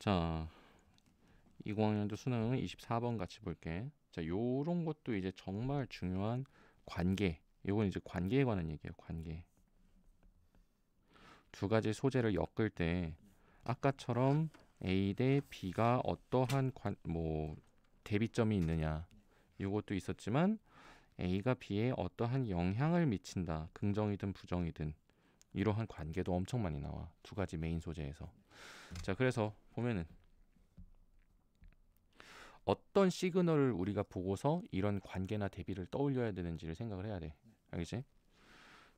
자, 2공학년도 수능은 24번 같이 볼게. 자, 요런 것도 이제 정말 중요한 관계. 요건 이제 관계에 관한 얘기예요. 관계. 두 가지 소재를 엮을 때 아까처럼 A 대 B가 어떠한 관, 뭐 대비점이 있느냐. 요것도 있었지만 A가 B에 어떠한 영향을 미친다. 긍정이든 부정이든 이러한 관계도 엄청 많이 나와. 두 가지 메인 소재에서. 자 그래서 보면은 어떤 시그널을 우리가 보고서 이런 관계나 대비를 떠올려야 되는지를 생각을 해야 돼 알겠지?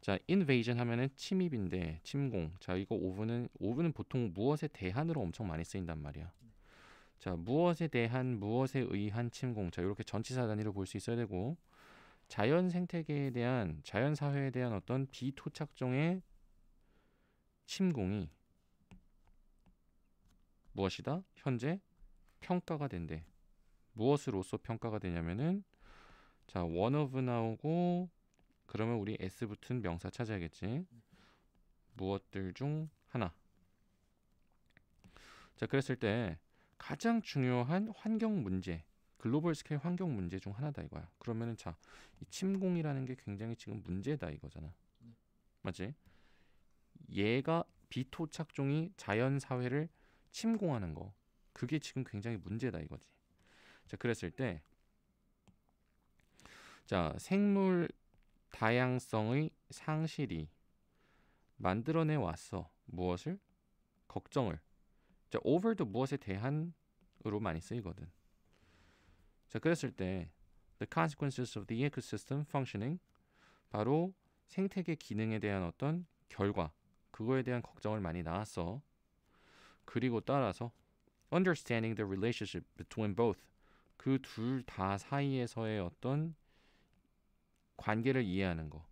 자, invasion 하면은 침입인데 침공. 자, 이거 오브는 오브는 보통 무엇에 대한으로 엄청 많이 쓰인단 말이야. 자, 무엇에 대한, 무엇에 의한 침공. 자, 이렇게 전치사 단위로 볼 수 있어야 되고 자연 생태계에 대한, 자연 사회에 대한 어떤 비토착종의 침공이 무엇이다? 현재 평가가 된대. 무엇으로서 평가가 되냐면은 자, one of 나오고 그러면 우리 s 붙은 명사 찾아야겠지. 무엇들 중 하나. 자, 그랬을 때 가장 중요한 환경 문제, 글로벌 스케일 환경 문제 중 하나다 이거야. 그러면은 자, 이 침공이라는 게 굉장히 지금 문제다 이거잖아. 네. 맞지? 얘가 비토착종이 자연 사회를 침공하는 거 그게 지금 굉장히 문제다 이거지. 자 그랬을 때 자, 생물 다양성의 상실이 만들어내 왔어. 무엇을? 걱정을. 자, over도 무엇에 대한으로 많이 쓰이거든. 자, 그랬을 때 the consequences of the ecosystem functioning 바로 생태계 기능에 대한 어떤 결과 그거에 대한 걱정을 많이 낳았어. 그리고 따라서 understanding the relationship between both 그 둘 다 사이에서의 어떤 관계를 이해하는 거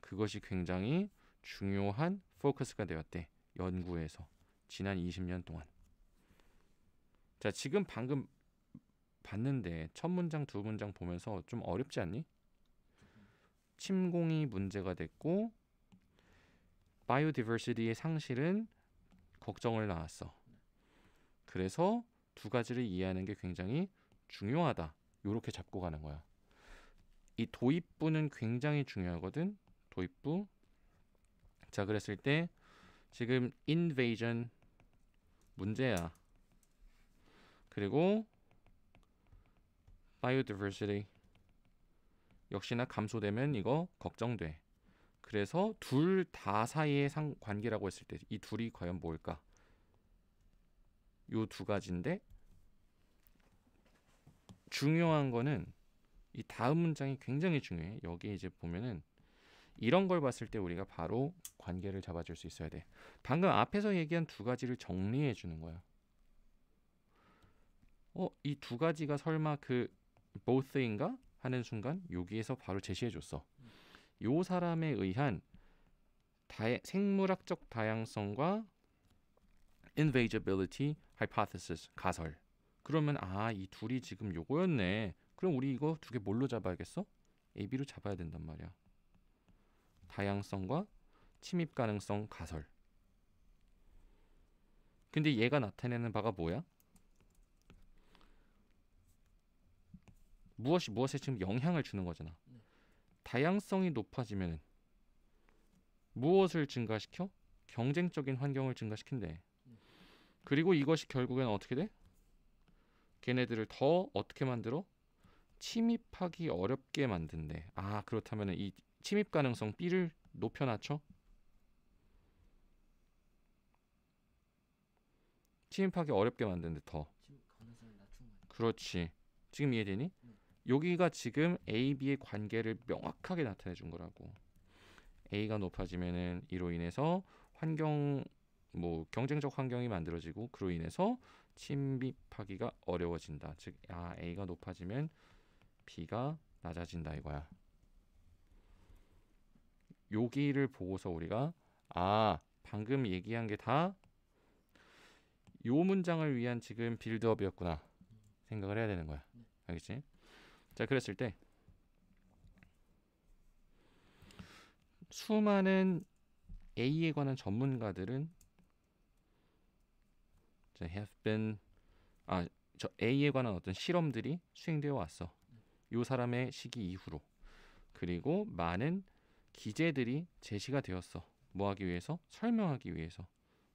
그것이 굉장히 중요한 포커스가 되었대 연구에서 지난 20년 동안 자 지금 방금 봤는데 첫 문장 두 문장 보면서 좀 어렵지 않니? 침공이 문제가 됐고 바이오디버시티의 상실은 걱정을 나왔어 그래서 두 가지를 이해하는 게 굉장히 중요하다. 이렇게 잡고 가는 거야. 이 도입부는 굉장히 중요하거든. 도입부. 자, 그랬을 때 지금 invasion 문제야. 그리고 biodiversity 역시나 감소되면 이거 걱정돼. 그래서 둘 다 사이의 상 관계라고 했을 때 이 둘이 과연 뭘까? 요 두 가지인데 중요한 거는 이 다음 문장이 굉장히 중요해. 여기 이제 보면은 이런 걸 봤을 때 우리가 바로 관계를 잡아줄 수 있어야 돼. 방금 앞에서 얘기한 두 가지를 정리해 주는 거야. 어, 이 두 가지가 설마 그 both인가 하는 순간 여기에서 바로 제시해 줬어. 요 사람에 의한 다해 생물학적 다양성과 invariability hypothesis 가설. 그러면 아, 이 둘이 지금 요거였네. 그럼 우리 이거 두 개 뭘로 잡아야겠어? A, B로 잡아야 된단 말이야. 다양성과 침입 가능성 가설. 근데 얘가 나타내는 바가 뭐야? 무엇이 무엇에 지금 영향을 주는 거잖아. 네. 다양성이 높아지면 무엇을 증가시켜? 경쟁적인 환경을 증가시킨대. 그리고 이것이 결국엔 어떻게 돼? 걔네들을 더 어떻게 만들어? 침입하기 어렵게 만든대. 아 그렇다면 이 침입 가능성 B를 높여놨죠? 침입하기 어렵게 만든대 더. 그렇지. 지금 이해되니? 여기가 지금 A, B의 관계를 명확하게 나타내 준 거라고. A가 높아지면은 이로 인해서 환경 뭐 경쟁적 환경이 만들어지고 그로 인해서 침입하기가 어려워진다. 즉, 아 A가 높아지면 B가 낮아진다 이거야. 여기를 보고서 우리가 아 방금 얘기한 게 다 요 문장을 위한 지금 빌드업이었구나 생각을 해야 되는 거야. 알겠지? 자 그랬을 때 수많은 A에 관한 전문가들은 자, have been 아, 저 A에 관한 어떤 실험들이 수행되어 왔어. 이 사람의 시기 이후로. 그리고 많은 기재들이 제시가 되었어. 뭐 하기 위해서? 설명하기 위해서.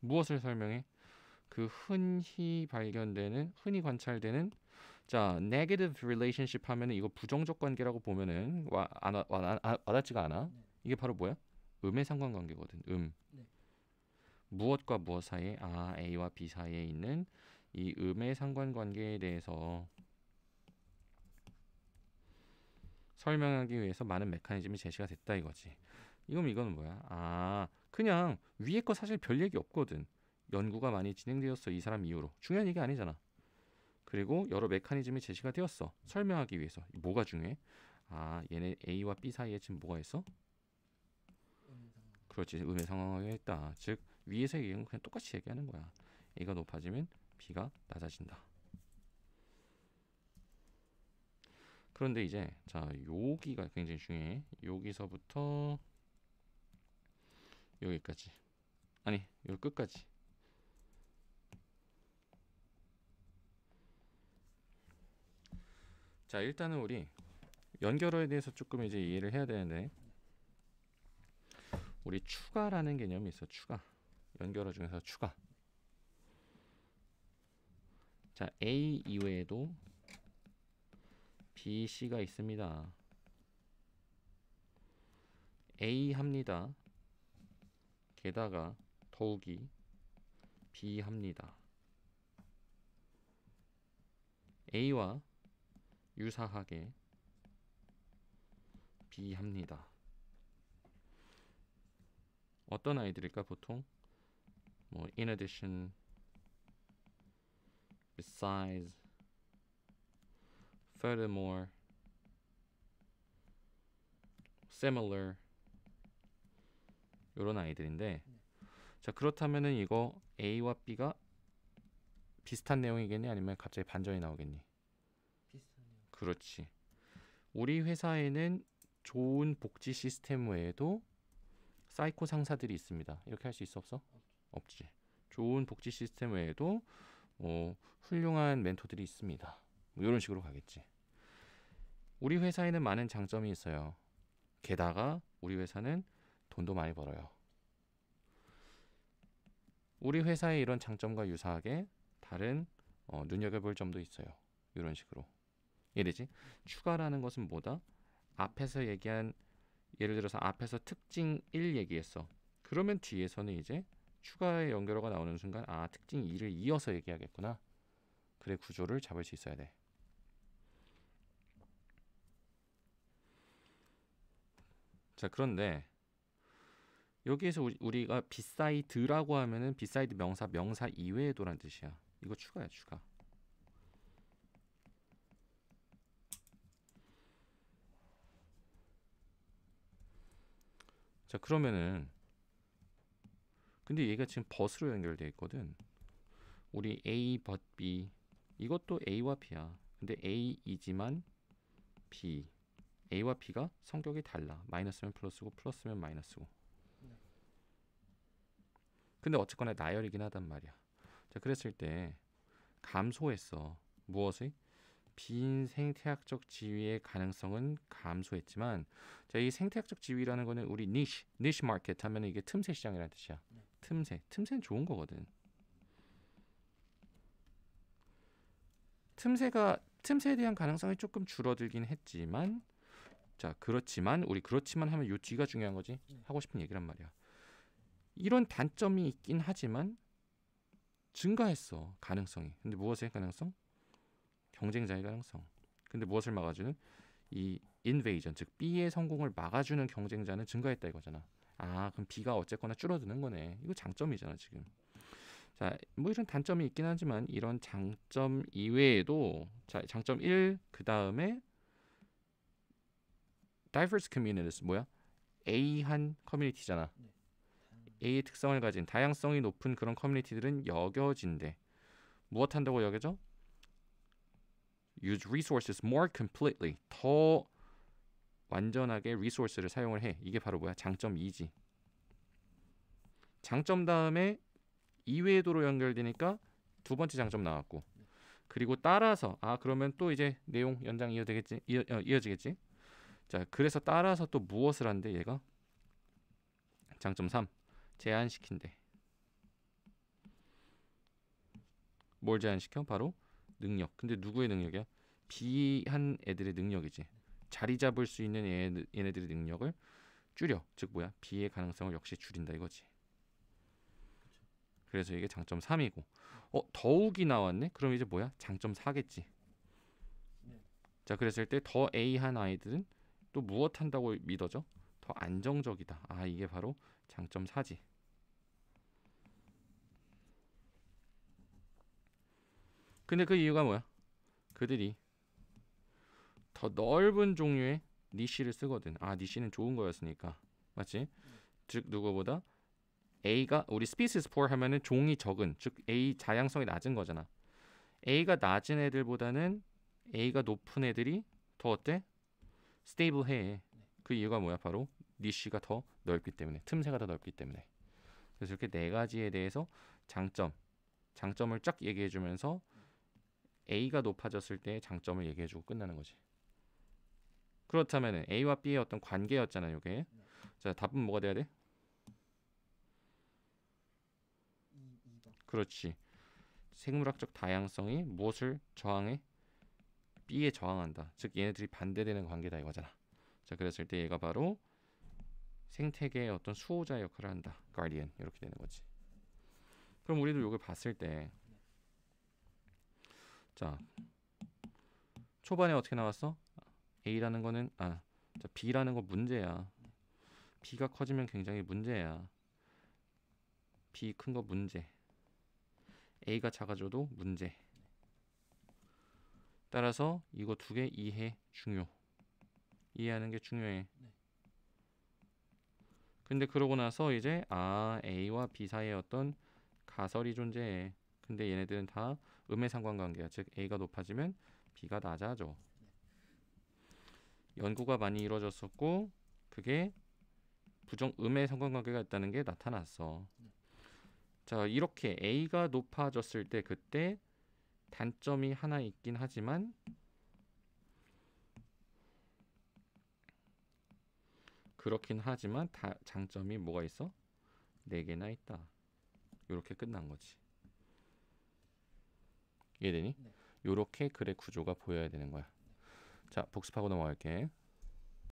무엇을 설명해? 그 흔히 발견되는 흔히 관찰되는 자, negative relationship 하면은 이거 부정적 관계라고 보면은 와, 안, 와, 안, 와닿지가 않아. 네. 이게 바로 뭐야? 음의 상관관계거든. 음. 네. 무엇과 무엇 사이에 아 A와 B 사이에 있는 이 음의 상관관계에 대해서 설명하기 위해서 많은 메커니즘이 제시가 됐다 이거지. 이건 이거는 뭐야? 아 그냥 위에 거 사실 별 얘기 없거든. 연구가 많이 진행되었어 이 사람 이후로 중요한 얘기 아니잖아. 그리고 여러 메커니즘이 제시가 되었어. 설명하기 위해서. 뭐가 중요해? 아, 얘네 A와 B 사이에 지금 뭐가 있어? 그렇지. 음의 상황하있다즉 위에서 얘기한 그냥 똑같이 얘기하는 거야. A가 높아지면 B가 낮아진다. 그런데 이제 자, 여기가 굉장히 중요해. 여기서부터 여기까지. 아니, 여기 끝까지. 자 일단은 우리 연결어에 대해서 조금 이제 이해를 해야 되는데 우리 추가라는 개념이 있어 추가 연결어 중에서 추가 자 A 이외에도 B, C가 있습니다 A 합니다 게다가 더욱이 B 합니다 A와 유사하게 비합니다. 어떤 아이들일까 보통 뭐 in addition, besides, furthermore, similar 이런 아이들인데 자 그렇다면은 이거 A와 B가 비슷한 내용이겠니 아니면 갑자기 반전이 나오겠니? 그렇지. 우리 회사에는 좋은 복지 시스템 외에도 사이코 상사들이 있습니다. 이렇게 할 수 있어 없어? 없지. 좋은 복지 시스템 외에도 어, 훌륭한 멘토들이 있습니다. 뭐 이런 식으로 가겠지. 우리 회사에는 많은 장점이 있어요. 게다가 우리 회사는 돈도 많이 벌어요. 우리 회사의 이런 장점과 유사하게 다른 어, 눈여겨볼 점도 있어요. 이런 식으로. 이되지 추가라는 것은 뭐다? 앞에서 얘기한 예를 들어서 앞에서 특징 1 얘기했어. 그러면 뒤에서는 이제 추가의 연결어가 나오는 순간 아 특징 2를 이어서 얘기하겠구나. 그래 구조를 잡을 수 있어야 돼. 자 그런데 여기에서 우리, 가 비사이드라고 하면은 비사이드 명사 명사 이외에도란 뜻이야. 이거 추가야 추가. 자 그러면은 근데 얘가 지금 버스로연결되어 있거든 우리 A 벗 B 이것도 A와 B야 근데 A이지만 B A와 B가 성격이 달라 마이너스면 플러스고 플러스면 마이너스고 근데 어쨌거나 나열이긴 하단 말이야 자 그랬을 때 감소했어 무엇이 빈 생태학적 지위의 가능성은 감소했지만 자, 이 생태학적 지위라는 거는 우리 니시, 니시 마켓 하면 이게 틈새 시장이라는 뜻이야. 네. 틈새. 틈새는 좋은 거거든. 틈새가 틈새에 대한 가능성이 조금 줄어들긴 했지만 자, 그렇지만 우리 그렇지만 하면 요 뒤가 중요한 거지. 네. 하고 싶은 얘기란 말이야. 이런 단점이 있긴 하지만 증가했어 가능성이 근데 무엇의 가능성 경쟁자의 가능성. 근데 무엇을 막아주는? 이 인베이전 즉 B의 성공을 막아주는 경쟁자는 증가했다 이거잖아. 아 그럼 B가 어쨌거나 줄어드는 거네. 이거 장점이잖아 지금. 자, 뭐 이런 단점이 있긴 하지만 이런 장점 이외에도 자, 장점 1, 그 다음에 diverse communities 뭐야? A한 커뮤니티잖아. 네. A의 특성을 가진 다양성이 높은 그런 커뮤니티들은 여겨진대. 무엇한다고 여겨져? use resources more completely 더 완전하게 리소스를 사용을 해 이게 바로 뭐야 장점 2지 장점 다음에 2외도로 연결되니까 두 번째 장점 나왔고 그리고 따라서 아 그러면 또 이제 내용 연장 이어되겠지 이어, 어, 이어지겠지 자 그래서 따라서 또 무엇을 한대 얘가 장점 3 제한시킨대 뭘 제한시켜 바로 능력. 근데 누구의 능력이야? 비한 애들의 능력이지. 자리 잡을 수 있는 얘, 얘네들의 능력을 줄여. 즉 뭐야? 비의 가능성을 역시 줄인다 이거지. 그래서 이게 장점 3이고. 어, 더욱이 나왔네. 그럼 이제 뭐야? 장점 4겠지. 자, 그랬을 때 더 A 한 아이들은 또 무엇 한다고 믿어져? 더 안정적이다. 아, 이게 바로 장점 4지. 근데 그 이유가 뭐야? 그들이 더 넓은 종류의 니시를 쓰거든. 아, 니시는 좋은 거였으니까. 맞지? 즉 누구보다 A가 우리 species poor 하면은 종이 적은, 즉 A 자양성이 낮은 거잖아. A가 낮은 애들보다는 A가 높은 애들이 더 어때? 스테이블해. 그 이유가 뭐야? 바로 니쉬가 더 넓기 때문에, 틈새가 더 넓기 때문에. 그래서 이렇게 네 가지에 대해서 장점, 장점을 쫙 얘기해 주면서 A가 높아졌을 때의 장점을 얘기해주고 끝나는 거지. 그렇다면 A와 B의 어떤 관계였잖아요, 이게. 네. 자, 답은 뭐가 돼야 돼? 그렇지. 생물학적 다양성이 무엇을 저항해? B에 저항한다. 즉 얘네들이 반대되는 관계다 이거잖아. 자, 그랬을 때 얘가 바로 생태계의 어떤 수호자 역할을 한다. 가디언 이렇게 되는 거지. 그럼 우리도 이걸 봤을 때자 초반에 어떻게 나왔어? A라는 거는 아 자, B라는 거 문제야. B가 커지면 굉장히 문제야. B 큰 거 문제. A가 작아져도 문제. 따라서 이거 두 개 이해 중요. 이해하는 게 중요해. 근데 그러고 나서 이제 아 A와 B 사이에 어떤 가설이 존재해. 근데 얘네들은 다 음의 상관관계야. 즉 A가 높아지면 B가 낮아져. 연구가 많이 이루어졌었고 그게 부정 음의 상관관계가 있다는 게 나타났어. 자 이렇게 A가 높아졌을 때 그때 단점이 하나 있긴 하지만 그렇긴 하지만 다 장점이 뭐가 있어? 네 개나 있다. 이렇게 끝난 거지. 이해되니? 네. 요렇게 글의 구조가 보여야 되는 거야. 자, 복습하고 넘어갈게.